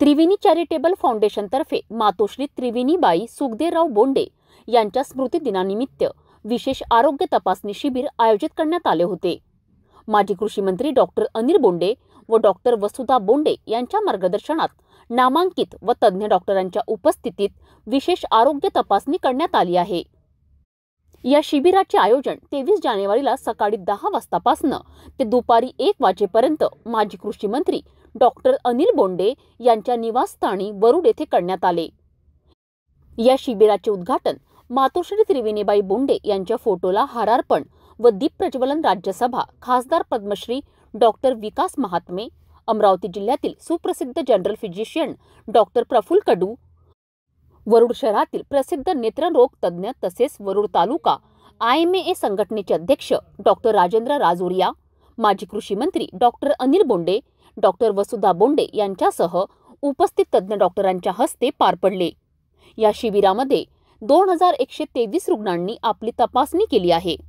त्रिवेणी charitable फाउंडेशनतर्फे मातोश्री त्रिवेणीबाई सुखदेवराव बोंडे यांच्या स्मृतिदिनानिमित्त विशेष आरोग्य तपासणी शिबिर आयोजित करण्यात आले होते माजी कृषी मंत्री डॉक्टर अनिल बोंडे व डॉक्टर वसुधा बोंडे यांच्या मार्गदर्शनात नामांकित व तज्ज्ञ डॉक्टरांच्या उपस्थितीत विशेष आरोग्य तपासणी करण्यात आली आहे या शिबिराचे आयोजन तेवीस जानेवारीला सकाळी दहा वाजतापासनं ते दुपारी एक वाजेपर्यंत माजी कृषी मंत्री डॉक्टर अनिल बोंडे यांच्या निवासस्थानी वरुड येथे करण्यात आले या शिबिराचे उद्घाटन मातोश्री त्रिवेणीबाई बोंडे यांच्या फोटोला हारार्पण व दीपप्रज्वलन राज्यसभा खासदार पद्मश्री डॉक्टर विकास महात्मे अमरावती जिल्ह्यातील सुप्रसिद्ध general physician doctor Praful Kadu Warud शहरातील प्रसिद्ध नेत्ररोग तज्ज्ञ तसेच Warud taluka I M A संघटनेचे अध्यक्ष डॉक्टर राजेंद्र राजोरिया माजी कृषी मंत्री डॉक्टर अनिल बोंडे डॉक्टर वसुधा बोंडे यांच्यासह उपस्थित तज्ज्ञ डॉक्टरांच्या हस्ते पार पडले या शिबिरामध्ये दोन हजार एकशे तेवीस रुग्णांनी आपली तपासणी केली आहे